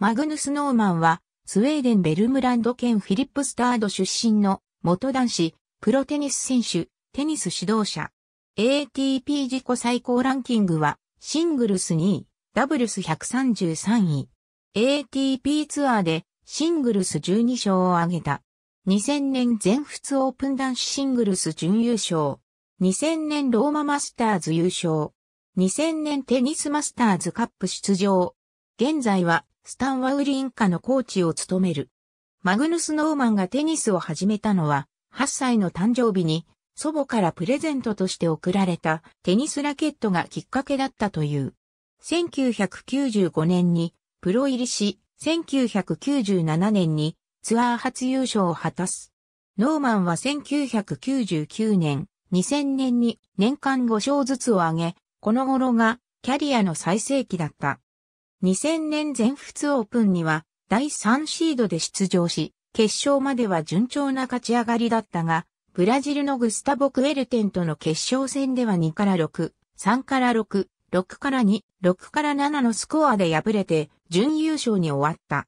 マグヌス・ノーマンは、スウェーデン・ベルムランド県フィリップスタード出身の元男子、プロテニス選手、テニス指導者。ATP 自己最高ランキングは、シングルス2位、ダブルス133位。ATP ツアーで、シングルス12勝を挙げた。2000年全仏オープン男子シングルス準優勝。2000年ローママスターズ優勝。2000年テニスマスターズカップ出場。現在はスタンワウリンカのコーチを務める。マグヌス・ノーマンがテニスを始めたのは、8歳の誕生日に、祖母からプレゼントとして贈られたテニスラケットがきっかけだったという。1995年にプロ入りし、1997年にツアー初優勝を果たす。ノーマンは1999年、2000年に年間5勝ずつを上げ、この頃がキャリアの最盛期だった。2000年全仏オープンには第3シードで出場し、決勝までは順調な勝ち上がりだったが、ブラジルのグスタボ・クエルテンとの決勝戦では2から6、3から6、6から2、6から7のスコアで敗れて準優勝に終わった。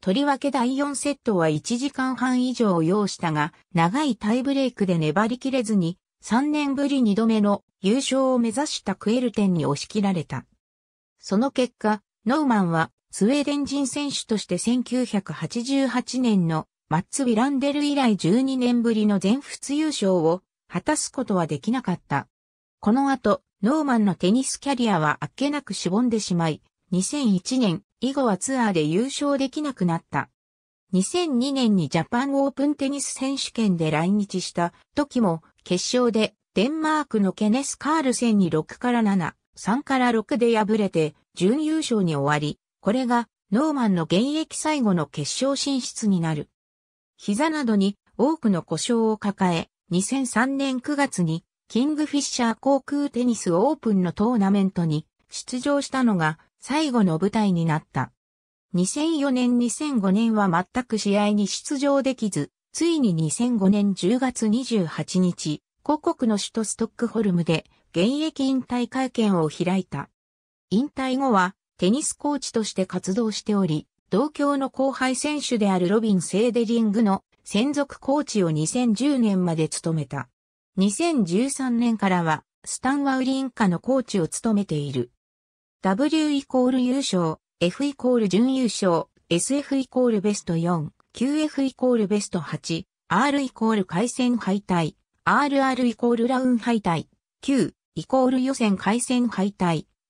とりわけ第4セットは1時間半以上を要したが、長いタイブレイクで粘りきれずに、3年ぶり2度目の優勝を目指したクエルテンに押し切られた。その結果、ノーマンはスウェーデン人選手として1988年のマッツ・ウィランデル以来12年ぶりの全仏優勝を果たすことはできなかった。この後、ノーマンのテニスキャリアはあっけなくしぼんでしまい、2001年以後はツアーで優勝できなくなった。2002年にジャパンオープンテニス選手権で来日した時も決勝でデンマークのケネス・カールセンに6から7、3から6で敗れて準優勝に終わり、これがノーマンの現役最後の決勝進出になる。膝などに多くの故障を抱え、2003年9月にキングフィッシャー航空テニスオープンのトーナメントに出場したのが最後の舞台になった。2004年2005年は全く試合に出場できず、ついに2005年10月28日、広告の首都ストックホルムで現役引退会見を開いた。引退後はテニスコーチとして活動しており、同郷の後輩選手であるロビン・セーデリングの専属コーチを2010年まで務めた。2013年からはスタンワウリンカのコーチを務めている。W イコール優勝、F イコール準優勝、SF イコールベスト4、QF イコールベスト8、R イコール回戦敗退、RR イコールラウン敗退、Q イコール予選回戦敗退、